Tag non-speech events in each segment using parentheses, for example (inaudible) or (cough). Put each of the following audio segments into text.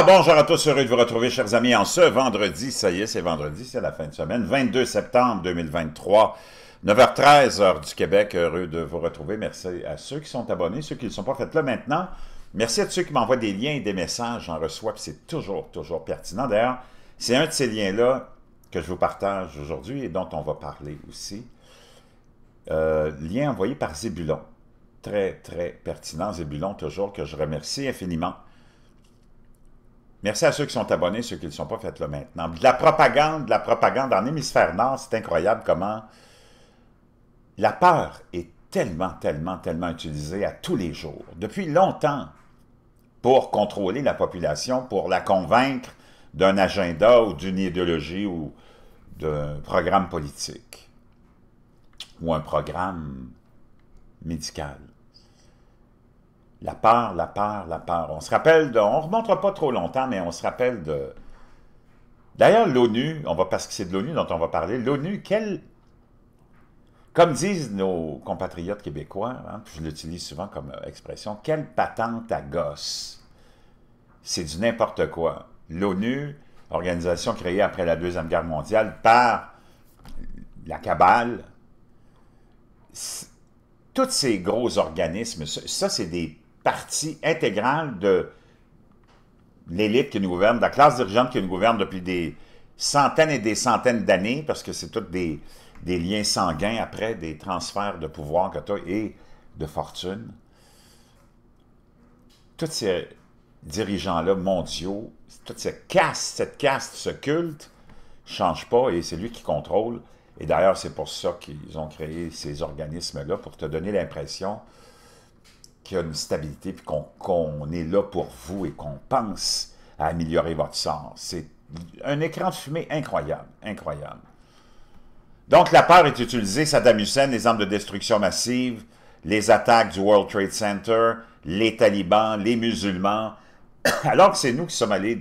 Ah, bonjour à tous, heureux de vous retrouver, chers amis, en ce vendredi, ça y est, c'est vendredi, c'est la fin de semaine, 22 septembre 2023, 9h13, heure du Québec, heureux de vous retrouver, merci à ceux qui sont abonnés, ceux qui ne sont pas faites là maintenant, merci à ceux qui m'envoient des liens et des messages, j'en reçois, c'est toujours, toujours pertinent, d'ailleurs, c'est un de ces liens-là que je vous partage aujourd'hui et dont on va parler aussi, euh, lien envoyé par Zébulon, très, très pertinent, Zébulon toujours, que je remercie infiniment, Merci à ceux qui sont abonnés, ceux qui ne le sont pas, faites-le maintenant. De la propagande, de la propagande en hémisphère nord, c'est incroyable comment la peur est tellement, tellement, tellement utilisée à tous les jours, depuis longtemps, pour contrôler la population, pour la convaincre d'un agenda ou d'une idéologie ou d'un programme politique ou un programme médical. La peur, la peur, la peur. On se rappelle, de, on ne pas trop longtemps, mais on se rappelle de... D'ailleurs, l'ONU, on va parce que c'est de l'ONU dont on va parler, l'ONU, quelle... Comme disent nos compatriotes québécois, hein, je l'utilise souvent comme expression, quelle patente à gosse. C'est du n'importe quoi. L'ONU, organisation créée après la Deuxième Guerre mondiale par la cabale, tous ces gros organismes, ça, c'est des partie intégrale de l'élite qui nous gouverne, de la classe dirigeante qui nous gouverne depuis des centaines et des centaines d'années, parce que c'est toutes des, liens sanguins après, des transferts de pouvoir que tu as et de fortune. Tous ces dirigeants-là mondiaux, toute cette caste, cette caste, ce culte, change pas et c'est lui qui contrôle. Et d'ailleurs, c'est pour ça qu'ils ont créé ces organismes-là, pour te donner l'impression qu'il y a une stabilité, puis qu'on est là pour vous et qu'on pense à améliorer votre sort. C'est un écran de fumée incroyable, incroyable. Donc, la peur est utilisée, Saddam Hussein, les armes de destruction massive, les attaques du World Trade Center, les talibans, les musulmans, (coughs) alors que c'est nous qui sommes allés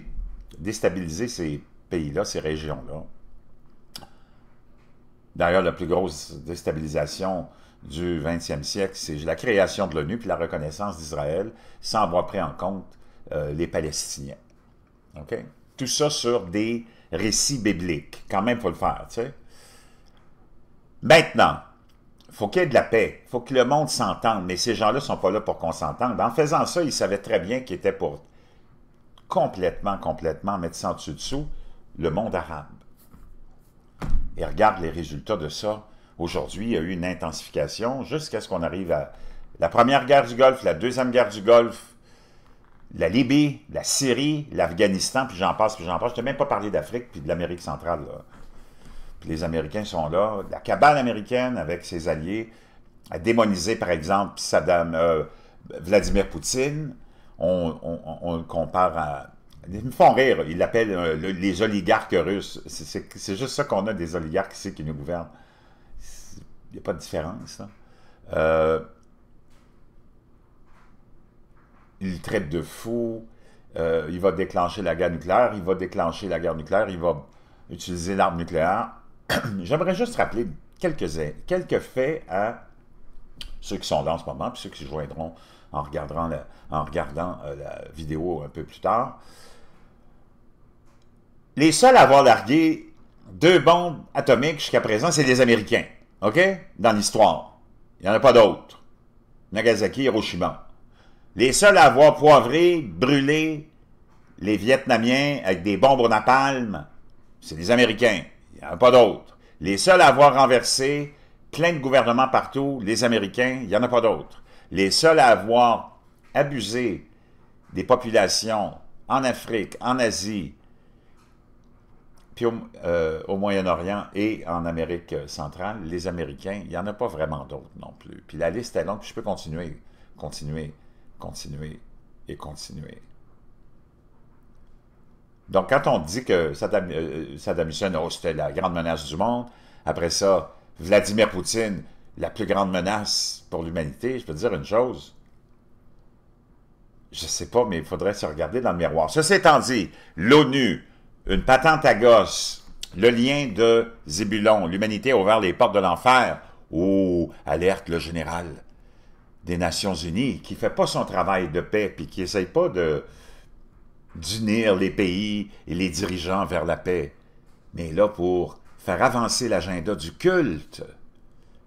déstabiliser ces pays-là, ces régions-là. D'ailleurs, la plus grosse déstabilisation du 20e siècle, c'est la création de l'ONU puis la reconnaissance d'Israël sans avoir pris en compte euh, les Palestiniens. Ok, Tout ça sur des récits bibliques. Quand même, il faut le faire. Maintenant, il Maintenant, faut qu'il y ait de la paix, faut que le monde s'entende, mais ces gens-là sont pas là pour qu'on s'entende. En faisant ça, ils savaient très bien qu'ils étaient pour complètement, complètement mettre ça en dessous-dessous le monde arabe. Et regarde les résultats de ça Aujourd'hui, il y a eu une intensification jusqu'à ce qu'on arrive à la première guerre du Golfe, la deuxième guerre du Golfe, la Libye, la Syrie, l'Afghanistan, puis j'en passe, puis j'en passe. Je n'ai même pas parlé d'Afrique, puis de l'Amérique centrale. Puis les Américains sont là. La cabane américaine, avec ses alliés, a démonisé, par exemple, Saddam, euh, Vladimir Poutine. On, le compare à... Ils me font rire. Ils l'appellent euh, les oligarques russes. C'est juste ça qu'on a des oligarques ici qui nous gouvernent. Il n'y a pas de différence. Hein. Euh, il traite de fou. Euh, il va déclencher la guerre nucléaire. Il va déclencher la guerre nucléaire. Il va utiliser l'arme nucléaire. (clears throat) J'aimerais juste rappeler quelques, quelques faits à ceux qui sont là en ce moment, puis ceux qui se joindront en regardant en regardant, euh, la vidéo un peu plus tard. Les seuls à avoir largué deux bombes atomiques jusqu'à présent, c'est les Américains. OK? Dans l'histoire. Il n'y en a pas d'autres. Nagasaki, Hiroshima. Les seuls à avoir poivré, brûlé les Vietnamiens avec des bombes au napalm, c'est les Américains. Il n'y en a pas d'autres. Les seuls à avoir renversé plein de gouvernements partout, les Américains, il n'y en a pas d'autres. Les seuls à avoir abusé des populations en Afrique, en Asie, euh, au, Moyen-Orient et en Amérique centrale, les Américains, il n'y en a pas vraiment d'autres non plus. Puis la liste est longue, je peux continuer, continuer, continuer et continuer. Donc, quand on dit que Saddam, euh, Hussein, oh, la grande menace du monde, après ça, Vladimir Poutine, la plus grande menace pour l'humanité, je peux dire une chose. Je ne sais pas, mais il faudrait se regarder dans le miroir. Ceci étant dit, l'ONU, une patente à gosse, le lien de Zébulon, l'humanité a ouvert les portes de l'enfer. ou oh, alerte le général des Nations Unies, qui ne fait pas son travail de paix, puis qui essaye pas de d'unir les pays et les dirigeants vers la paix, mais là pour faire avancer l'agenda du culte.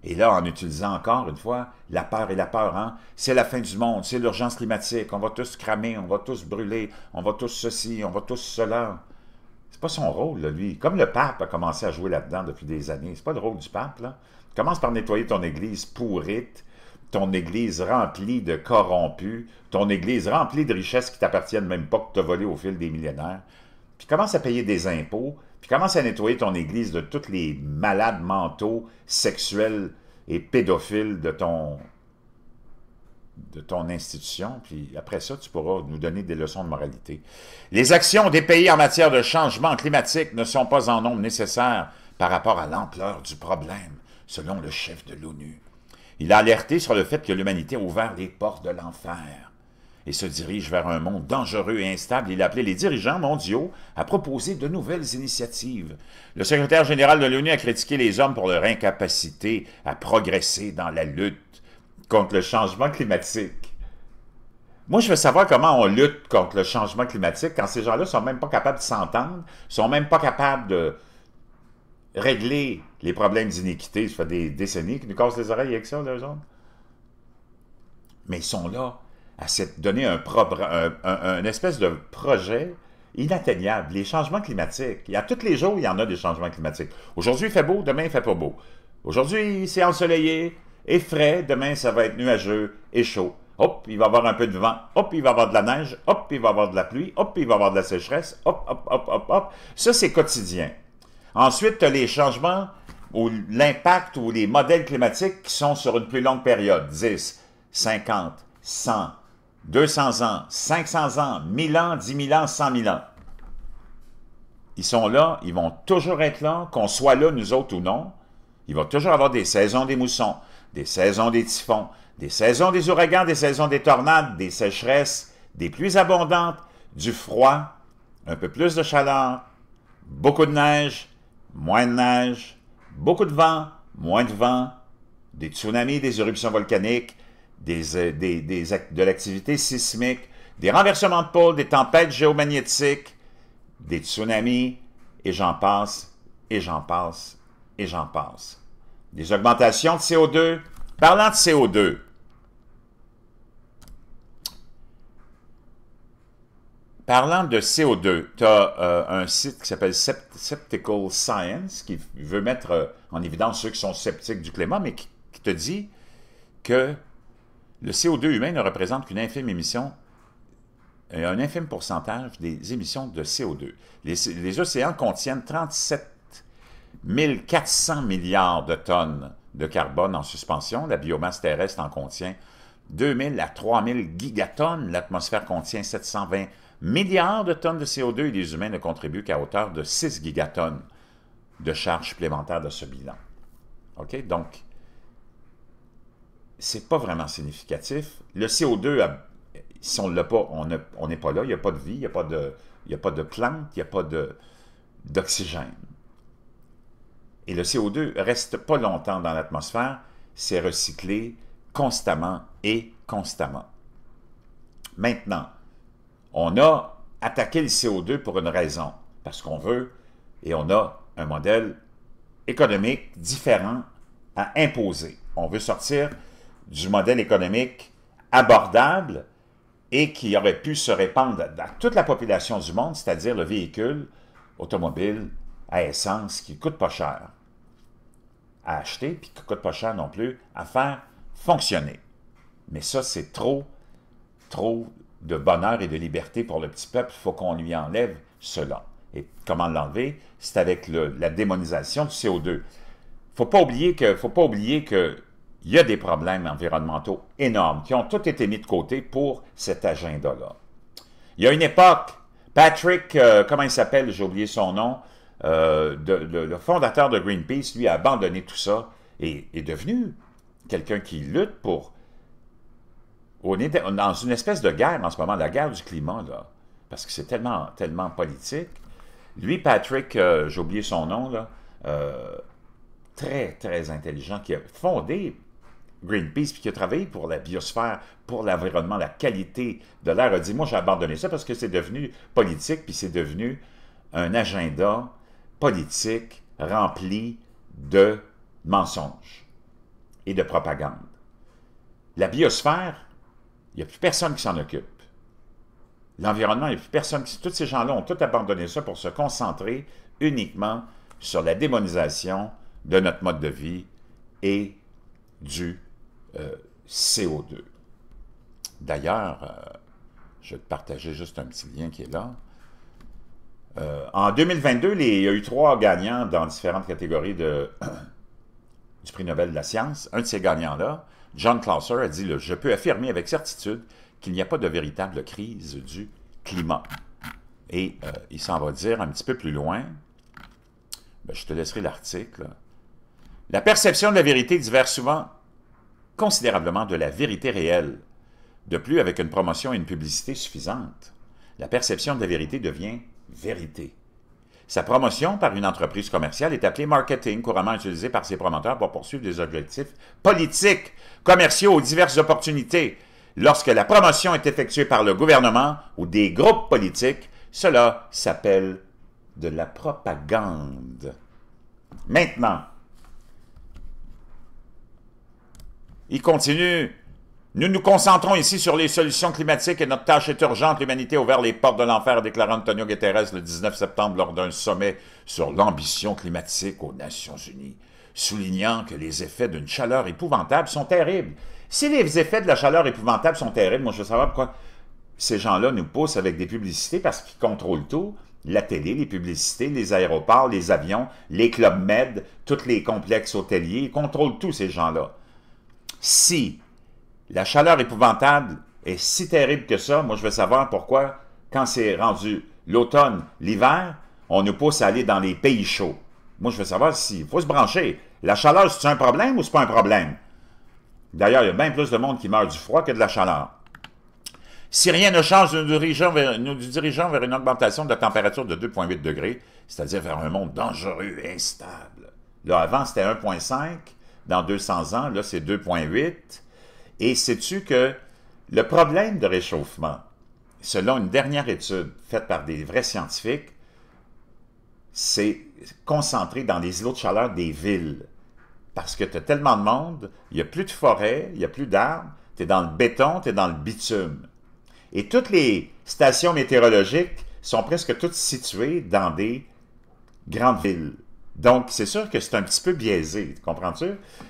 Et là, en utilisant encore une fois la peur et la peur, hein? c'est la fin du monde, c'est l'urgence climatique, on va tous cramer, on va tous brûler, on va tous ceci, on va tous cela. C'est pas son rôle, lui. Comme le pape a commencé à jouer là-dedans depuis des années, c'est pas le rôle du pape, Commence par nettoyer ton église pourrite, ton église remplie de corrompus, ton église remplie de richesses qui t'appartiennent même pas, que tu as volées au fil des millénaires. Puis commence à payer des impôts, puis commence à nettoyer ton église de tous les malades mentaux, sexuels et pédophiles de ton, de ton institution, puis après ça, tu pourras nous donner des leçons de moralité. Les actions des pays en matière de changement climatique ne sont pas en nombre nécessaire par rapport à l'ampleur du problème, selon le chef de l'ONU. Il a alerté sur le fait que l'humanité a ouvert les portes de l'enfer et se dirige vers un monde dangereux et instable. Il a appelé les dirigeants mondiaux à proposer de nouvelles initiatives. Le secrétaire général de l'ONU a critiqué les hommes pour leur incapacité à progresser dans la lutte contre le changement climatique. Moi, je veux savoir comment on lutte contre le changement climatique quand ces gens-là ne sont même pas capables de s'entendre, sont même pas capables de régler les problèmes d'iniquité. Ça fait des décennies qu'ils nous cassent les oreilles avec ça, les autres. Mais ils sont là à se donner un, espèce de projet inatteignable. Les changements climatiques. Il y a tous les jours, il y en a des changements climatiques. Aujourd'hui, il fait beau, demain, il fait pas beau. Aujourd'hui, c'est ensoleillé, et frais. Demain, ça va être nuageux et chaud. Hop, il va y avoir un peu de vent. Hop, il va y avoir de la neige. Hop, il va y avoir de la pluie. Hop, il va y avoir de la sécheresse. Hop, hop, hop, hop, hop. Ça, c'est quotidien. Ensuite, tu as les changements ou l'impact ou les modèles climatiques qui sont sur une plus longue période. 10, 50, 100, 200 ans, 500 ans, 1000 ans, 10 000 ans, 100 000 ans. Ils sont là, ils vont toujours être là, qu'on soit là, nous autres ou non. Il va toujours avoir des saisons des moussons, des saisons des typhons, des saisons des ouragans, des saisons des tornades, des sécheresses, des pluies abondantes, du froid, un peu plus de chaleur, beaucoup de neige, moins de neige, beaucoup de vent, moins de vent, des tsunamis, des éruptions volcaniques, euh, de l'activité sismique, des renversements de pôles, des tempêtes géomagnétiques, des tsunamis, et j'en passe, et j'en passe, et j'en passe des augmentations de CO2. Parlant de CO2, Parlant de CO2, tu as euh, un site qui s'appelle Sceptical Science qui veut mettre euh, en évidence ceux qui sont sceptiques du climat, mais qui, te dit que le CO2 humain ne représente qu'une infime émission, euh, un infime pourcentage des émissions de CO2. les océans contiennent 37 1400 milliards de tonnes de carbone en suspension. La biomasse terrestre en contient 2000 à 3000 gigatonnes. L'atmosphère contient 720 milliards de tonnes de CO2 et les humains ne contribuent qu'à hauteur de 6 gigatonnes de charge supplémentaire de ce bilan. OK? Donc, c'est pas vraiment significatif. Le CO2, si on ne l'a pas, on n'est pas là, il n'y a pas de vie, il n'y a, a, pas de plantes, il n'y a pas d'oxygène. Et le CO2 reste pas longtemps dans l'atmosphère, c'est recyclé constamment et constamment. Maintenant, on a attaqué le CO2 pour une raison, parce qu'on veut et on a un modèle économique différent à imposer. On veut sortir du modèle économique abordable et qui aurait pu se répandre dans toute la population du monde, c'est-à-dire le véhicule automobile, à essence qui ne coûte pas cher à acheter, puis qui ne coûte pas cher non plus, à faire fonctionner. Mais ça, c'est trop, trop de bonheur et de liberté pour le petit peuple. Il faut qu'on lui enlève cela. Et comment l'enlever? C'est avec la démonisation du CO2. Il ne faut pas oublier qu'il y a des problèmes environnementaux énormes qui ont tous été mis de côté pour cet agenda-là. Il y a une époque, Patrick, euh, comment il s'appelle, j'ai oublié son nom, euh, le, fondateur de Greenpeace, lui, a abandonné tout ça et est devenu quelqu'un qui lutte pour... On est dans une espèce de guerre en ce moment, la guerre du climat, là, parce que c'est tellement, tellement politique. Lui, Patrick, euh, j'ai oublié son nom, là, euh, très, très intelligent, qui a fondé Greenpeace, puis qui a travaillé pour la biosphère, pour l'environnement, la qualité de l'air, a dit, moi, j'ai abandonné ça parce que c'est devenu politique, puis c'est devenu un agenda politique remplie de mensonges et de propagande. La biosphère, il n'y a plus personne qui s'en occupe. L'environnement, il n'y a plus personne qui... Tous ces gens-là ont tout abandonné ça pour se concentrer uniquement sur la démonisation de notre mode de vie et du euh, CO2. D'ailleurs, euh, je vais te partager juste un petit lien qui est là. Euh, en 2022, il y a eu trois gagnants dans différentes catégories de, (clears throat) du prix Nobel de la science. Un de ces gagnants-là, John Clauser, a dit « Je peux affirmer avec certitude qu'il n'y a pas de véritable crise du climat. » Et euh, il s'en va dire un petit peu plus loin, ben, je te laisserai l'article, « La perception de la vérité diverge souvent considérablement de la vérité réelle. De plus, avec une promotion et une publicité suffisantes, la perception de la vérité devient vérité. Sa promotion par une entreprise commerciale est appelée marketing, couramment utilisée par ses promoteurs pour poursuivre des objectifs politiques, commerciaux ou diverses opportunités. Lorsque la promotion est effectuée par le gouvernement ou des groupes politiques, cela s'appelle de la propagande. Maintenant, il continue nous nous concentrons ici sur les solutions climatiques et notre tâche est urgente. L'humanité a ouvert les portes de l'enfer, déclare Antonio Guterres le 19 septembre lors d'un sommet sur l'ambition climatique aux Nations Unies, soulignant que les effets d'une chaleur épouvantable sont terribles. Si les effets de la chaleur épouvantable sont terribles, moi je veux savoir pourquoi ces gens-là nous poussent avec des publicités parce qu'ils contrôlent tout. La télé, les publicités, les aéroports, les avions, les clubs med, tous les complexes hôteliers, ils contrôlent tous ces gens-là. Si la chaleur épouvantable est si terrible que ça. Moi, je veux savoir pourquoi, quand c'est rendu l'automne, l'hiver, on nous pousse à aller dans les pays chauds. Moi, je veux savoir s'il faut se brancher. La chaleur, c'est un problème ou c'est pas un problème? D'ailleurs, il y a bien plus de monde qui meurt du froid que de la chaleur. Si rien ne change, nous dirigeons vers, nous dirigeons vers une augmentation de la température de 2,8 degrés, c'est-à-dire vers un monde dangereux et instable. Là, avant, c'était 1,5 dans 200 ans. Là, c'est 2,8. Et sais-tu que le problème de réchauffement, selon une dernière étude faite par des vrais scientifiques, c'est concentré dans les îlots de chaleur des villes. Parce que tu as tellement de monde, il n'y a plus de forêt, il n'y a plus d'arbres, tu es dans le béton, tu es dans le bitume. Et toutes les stations météorologiques sont presque toutes situées dans des grandes villes. Donc, c'est sûr que c'est un petit peu biaisé, comprends-tu?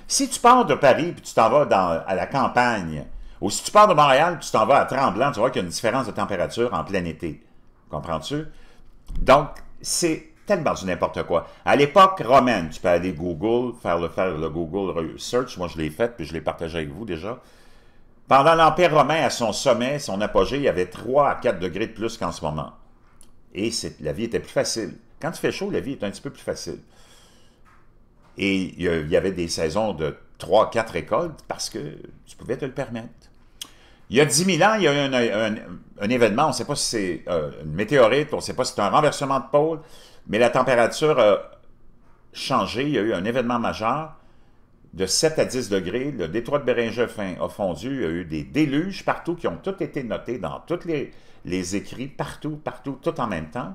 Si tu pars de Paris puis tu t'en vas à la campagne, ou si tu pars de Montréal tu t'en vas à Tremblant, tu vois qu'il y a une différence de température en plein été. Comprends-tu? Donc, c'est tellement du n'importe quoi. À l'époque romaine, tu peux aller Google, faire le, faire le Google Search. Moi, je l'ai fait, puis je l'ai partagé avec vous déjà. Pendant l'Empire romain, à son sommet, son apogée, il y avait 3 à 4 degrés de plus qu'en ce moment. Et la vie était plus facile. Quand il fait chaud, la vie est un petit peu plus facile. Et il y avait des saisons de 3-4 écoles parce que tu pouvais te le permettre. Il y a 10 000 ans, il y a eu un, événement, on ne sait pas si c'est euh, une météorite, on ne sait pas si c'est un renversement de pôle, mais la température a changé, il y a eu un événement majeur de 7 à 10 degrés, le détroit de Bérenger a fondu, il y a eu des déluges partout qui ont toutes été notés dans tous les écrits, partout, partout, tout en même temps.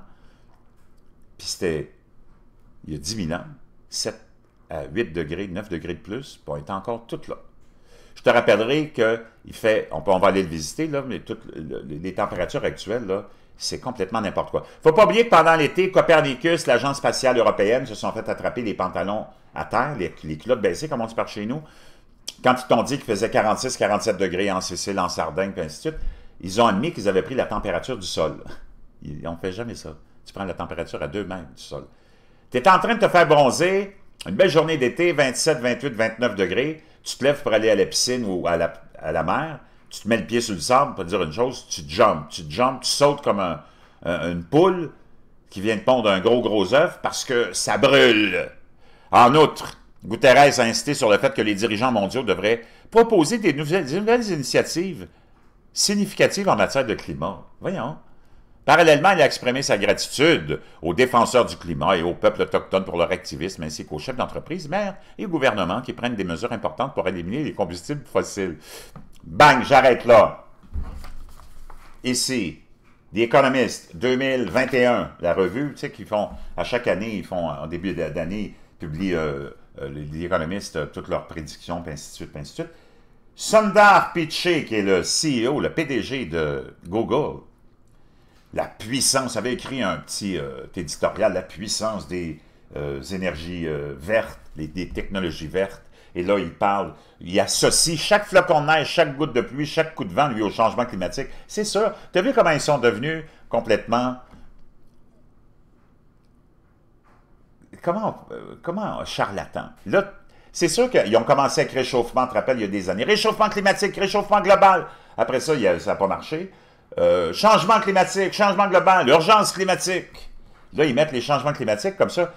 Puis c'était il y a 10 000 ans, 7 à 8 degrés, 9 degrés de plus, puis on encore tout là. Je te rappellerai que fait, on, peut, on va aller le visiter, là, mais toutes les températures actuelles, c'est complètement n'importe quoi. Faut pas oublier que pendant l'été, Copernicus, l'Agence spatiale européenne, se sont fait attraper les pantalons à terre, les, les culottes baissées, comme on dit par chez nous. Quand ils t'ont dit qu'il faisait 46-47 degrés en Sicile, en Sardaigne, puis ainsi de suite, ils ont admis qu'ils avaient pris la température du sol. Ils, n'ont fait jamais ça. Tu prends la température à deux mètres du sol. Tu es en train de te faire bronzer, une belle journée d'été, 27, 28, 29 degrés, tu te lèves pour aller à la piscine ou à la, à la mer, tu te mets le pied sur le sable, pour dire une chose, tu te jumpes, tu te jumpes, tu sautes comme une poule qui vient de pondre un gros gros œuf parce que ça brûle. En outre, Guterres a insisté sur le fait que les dirigeants mondiaux devraient proposer des nouvelles, des nouvelles initiatives significatives en matière de climat. Voyons. Parallèlement, il a exprimé sa gratitude aux défenseurs du climat et aux peuples autochtones pour leur activisme, ainsi qu'aux chefs d'entreprise, maires et gouvernements qui prennent des mesures importantes pour éliminer les combustibles fossiles. Bang, j'arrête là. Ici, The Economist, 2021, la revue, tu sais, qu'ils font, à chaque année, ils font, en début d'année, publient euh, euh, The euh, toutes leurs prédictions, puis ainsi Sundar Pichai, qui est le CEO, le PDG de Google, la puissance, avait écrit un petit euh, éditorial, la puissance des euh, énergies euh, vertes, des technologies vertes. Et là, il parle, il associe chaque flocon de neige, chaque goutte de pluie, chaque coup de vent, lui, au changement climatique. C'est sûr. Tu as vu comment ils sont devenus complètement... Comment, comment charlatans? Là, c'est sûr qu'ils ont commencé avec réchauffement, tu te rappelles, il y a des années. Réchauffement climatique, réchauffement global. Après ça, il ça n'a pas marché. Euh, changement climatique, changement global, urgence climatique. Là, ils mettent les changements climatiques comme ça.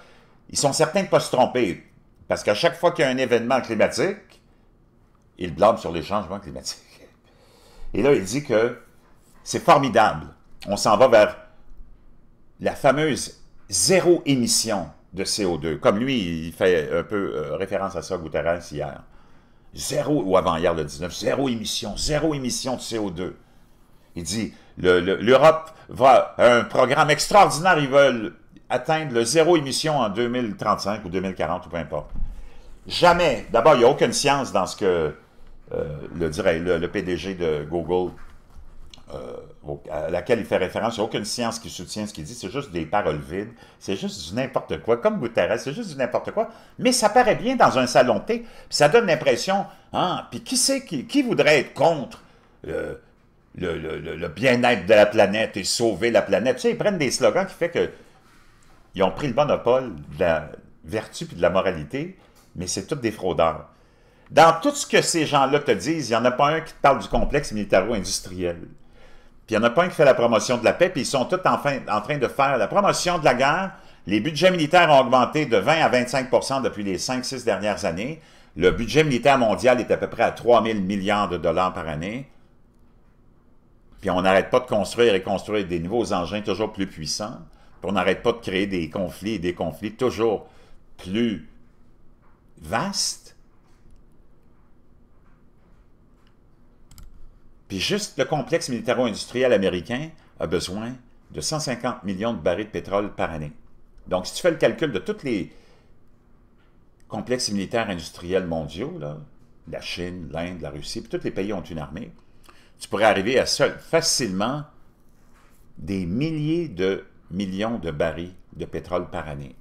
Ils sont certains de ne pas se tromper. Parce qu'à chaque fois qu'il y a un événement climatique, ils blâment sur les changements climatiques. Et là, il dit que c'est formidable. On s'en va vers la fameuse zéro émission de CO2. Comme lui, il fait un peu euh, référence à ça, Guterres, hier. Zéro, ou avant hier le 19, zéro émission, zéro émission de CO2. Il dit, l'Europe va un programme extraordinaire, ils veulent atteindre le zéro émission en 2035 ou 2040 ou peu importe. Jamais. D'abord, il n'y a aucune science dans ce que euh, le, dirait, le, PDG de Google, euh, à laquelle il fait référence. Il n'y a aucune science qui soutient ce qu'il dit. C'est juste des paroles vides. C'est juste du n'importe quoi. Comme Guterres, c'est juste du n'importe quoi. Mais ça paraît bien dans un salon de ça donne l'impression, hein, puis qui, sait, qui, voudrait être contre euh, le, bien-être de la planète et sauver la planète. Tu sais, ils prennent des slogans qui fait que ont pris le monopole de la vertu et de la moralité, mais c'est tout des fraudeurs. Dans tout ce que ces gens-là te disent, il n'y en a pas un qui te parle du complexe militaro-industriel. Puis il n'y en a pas un qui fait la promotion de la paix, puis ils sont tous en, en train de faire la promotion de la guerre. Les budgets militaires ont augmenté de 20 à 25 depuis les 5-6 dernières années. Le budget militaire mondial est à peu près à 3 000 milliards de dollars par année puis on n'arrête pas de construire et construire des nouveaux engins toujours plus puissants, puis on n'arrête pas de créer des conflits et des conflits toujours plus vastes. Puis juste le complexe militaro-industriel américain a besoin de 150 millions de barils de pétrole par année. Donc, si tu fais le calcul de tous les complexes militaires industriels mondiaux, la Chine, l'Inde, la Russie, puis tous les pays ont une armée, tu pourrais arriver à seul, facilement des milliers de millions de barils de pétrole par année.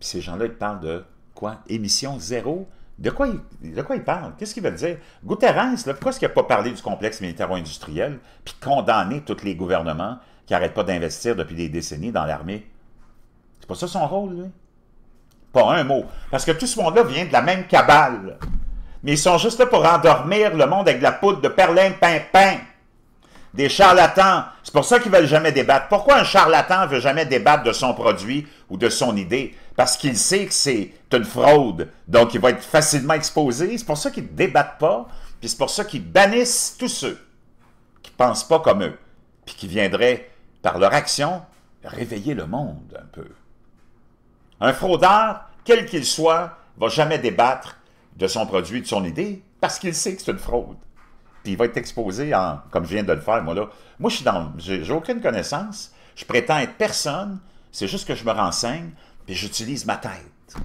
Puis ces gens-là, ils parlent de quoi? Émission zéro? De quoi, ils, de quoi parlent? Qu'est-ce qu'ils veulent dire? Guterres, là, pourquoi est-ce qu'il n'a pas parlé du complexe militaro-industriel puis condamné tous les gouvernements qui n'arrêtent pas d'investir depuis des décennies dans l'armée? C'est pas ça son rôle, lui? Pas un mot. Parce que tout ce monde-là vient de la même cabale mais ils sont juste là pour endormir le monde avec de la poudre de perlin pin. Des charlatans. C'est pour ça qu'ils veulent jamais débattre. Pourquoi un charlatan veut jamais débattre de son produit ou de son idée? Parce qu'il sait que c'est une fraude. Donc, il va être facilement exposé. C'est pour ça qu'ils ne débattent pas. Puis c'est pour ça qu'ils bannissent tous ceux qui ne pensent pas comme eux. Puis qui viendraient, par leur action, réveiller le monde un peu. Un fraudeur, quel qu'il soit, va jamais débattre de son produit, de son idée, parce qu'il sait que c'est une fraude. Puis il va être exposé en, comme je viens de le faire, moi là. Moi, je suis dans, j'ai aucune connaissance, je prétends être personne, c'est juste que je me renseigne, puis j'utilise ma tête.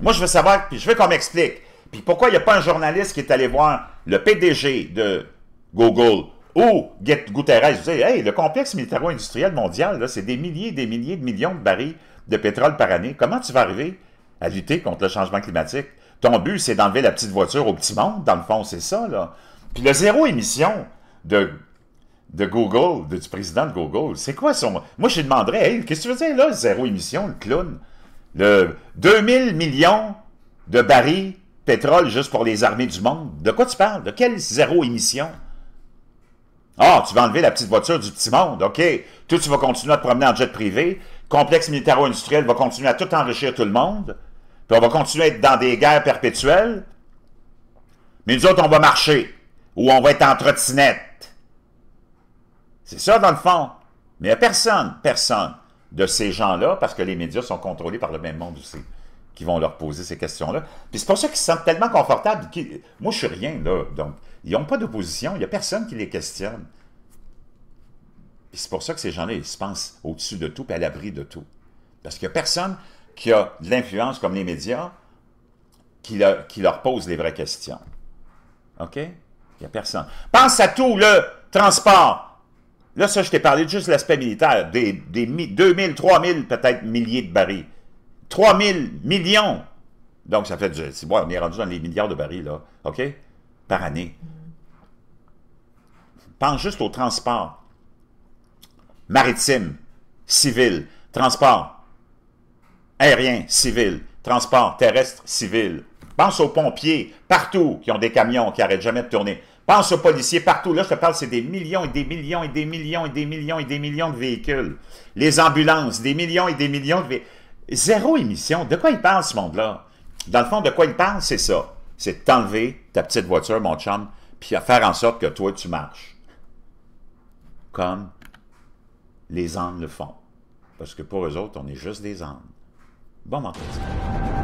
Moi, je veux savoir, puis je veux qu'on m'explique. Puis pourquoi il n'y a pas un journaliste qui est allé voir le PDG de Google ou Guterres, vous savez, hey, le complexe militaro-industriel mondial, c'est des milliers et des milliers de millions de barils de pétrole par année. Comment tu vas arriver à lutter contre le changement climatique. Ton but, c'est d'enlever la petite voiture au petit monde, dans le fond, c'est ça, là. Puis le zéro émission de, Google, du président de Google, c'est quoi son... Moi, je lui demanderais, hey, qu'est-ce que tu veux dire, là, zéro émission, le clown? Le 2000 millions de barils pétrole juste pour les armées du monde. De quoi tu parles? De quelle zéro émission? Ah, tu vas enlever la petite voiture du petit monde, OK. Toi, tu vas continuer à te promener en jet privé. Complexe militaro-industriel va continuer à tout enrichir tout le monde on va continuer à être dans des guerres perpétuelles, mais nous autres, on va marcher, ou on va être en C'est ça, dans le fond. Mais il n'y a personne, personne de ces gens-là, parce que les médias sont contrôlés par le même monde aussi, qui vont leur poser ces questions-là. Puis c'est pour ça qu'ils se sentent tellement confortables. Moi, je suis rien, là. Donc, ils n'ont pas d'opposition, il n'y a personne qui les questionne. Puis c'est pour ça que ces gens-là, ils se pensent au-dessus de tout, puis à l'abri de tout. Parce qu'il n'y a personne qui a de l'influence comme les médias, qui, leur pose les vraies questions. OK? Il n'y a personne. Pense à tout le transport. Là, ça, je t'ai parlé de juste l'aspect militaire. Des, 000, 2000, 3000, peut-être milliers de barils. 3000 millions. Donc, ça fait du... Bon, on est rendu dans les milliards de barils, là. OK? Par année. Pense juste au transport maritime, civil, transport aérien civil, transport terrestre civil. Pense aux pompiers partout qui ont des camions qui n'arrêtent jamais de tourner. Pense aux policiers partout. Là, je te parle, c'est des millions et des millions et des millions et des millions et des millions de véhicules. Les ambulances, des millions et des millions de véhicules. Zéro émission. De quoi il parle, ce monde-là? Dans le fond, de quoi il parle, c'est ça. C'est t'enlever ta petite voiture, mon chum, puis faire en sorte que toi, tu marches. Comme les ânes le font. Parce que pour eux autres, on est juste des ânes. War mal